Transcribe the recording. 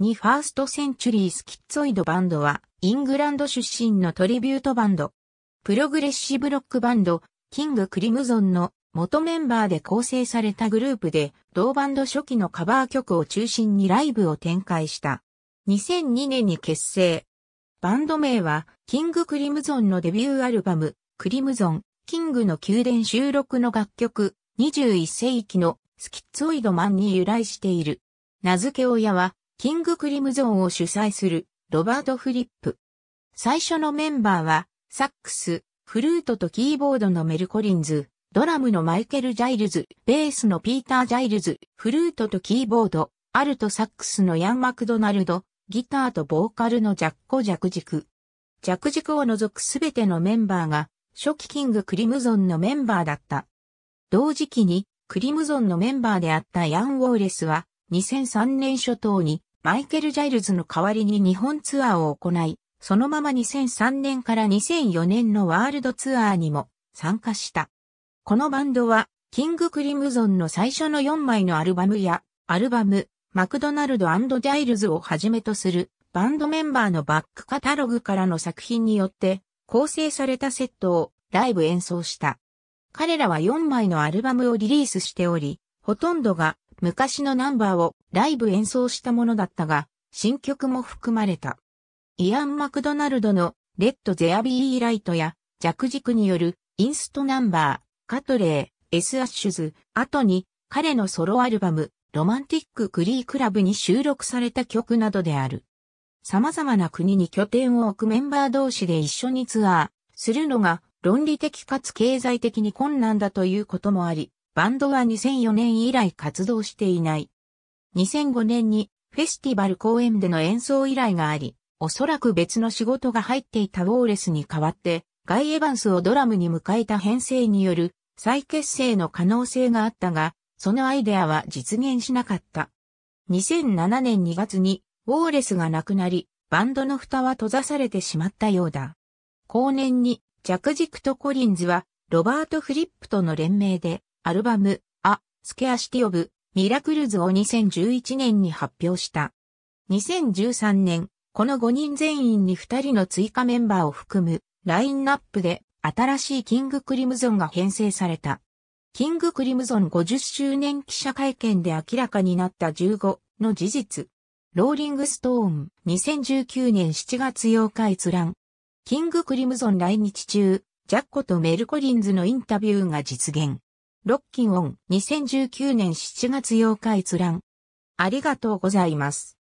にファーストセンチュリースキッツオイドバンドは、イングランド出身のトリビュートバンド。プログレッシブロックバンド、キング・クリムゾンの元メンバーで構成されたグループで、同バンド初期のカバー曲を中心にライブを展開した。2002年に結成。バンド名は、キング・クリムゾンのデビューアルバム、クリムゾン、キングの宮殿収録の楽曲、21世紀のスキッツオイドマンに由来している。名付け親は、キングクリムゾンを主催するロバート・フリップ。最初のメンバーは、サックス、フルートとキーボードのメルコリンズ、ドラムのマイケル・ジャイルズ、ベースのピーター・ジャイルズ、フルートとキーボード、アルトサックスのヤン・マクドナルド、ギターとボーカルのジャッコ・ジャクジク。ジャクジクを除くすべてのメンバーが、初期キング・クリムゾンのメンバーだった。同時期に、クリムゾンのメンバーであったヤン・ウォーレスは、2003年初頭にマイケル・ジャイルズの代わりに日本ツアーを行い、そのまま2003年から2004年のワールドツアーにも参加した。このバンドは、キング・クリムゾンの最初の4枚のアルバムや、アルバム、マクドナルドジャイルズをはじめとする、バンドメンバーのバックカタログからの作品によって、構成されたセットをライブ演奏した。彼らは4枚のアルバムをリリースしており、ほとんどが昔のナンバーをライブ演奏したものだったが、新曲も含まれた。イアン・マクドナルドのレッド・ゼア・ビー・ライトや、ジャクジクによるインストナンバー、カトレー、エス・アッシュズ、後に彼のソロアルバム、ロマンティック・クリー・クラブに収録された曲などである。様々な国に拠点を置くメンバー同士で一緒にツアーするのが論理的かつ経済的に困難だということもあり、バンドは2004年以来活動していない。2005年にフェスティバル公演での演奏依頼があり、おそらく別の仕事が入っていたウォーレスに代わって、ガイ・エヴァンスをドラムに迎えた編成による再結成の可能性があったが、そのアイデアは実現しなかった。2007年2月にウォーレスが亡くなり、バンドの蓋は閉ざされてしまったようだ。後年にジャクジクとコリンズはロバート・フリップとの連名でアルバム、ア・スケアシティ・オブ・ミラクルズを2011年に発表した。2013年、この5人全員に2人の追加メンバーを含むラインナップで新しいキングクリムゾンが編成された。キングクリムゾン50周年記者会見で明らかになった15の事実。ローリングストーン2019年7月8日閲覧。キングクリムゾン来日中、ジャッコとメルコリンズのインタビューが実現。ロッキンオン2019年7月8日閲覧。ありがとうございます。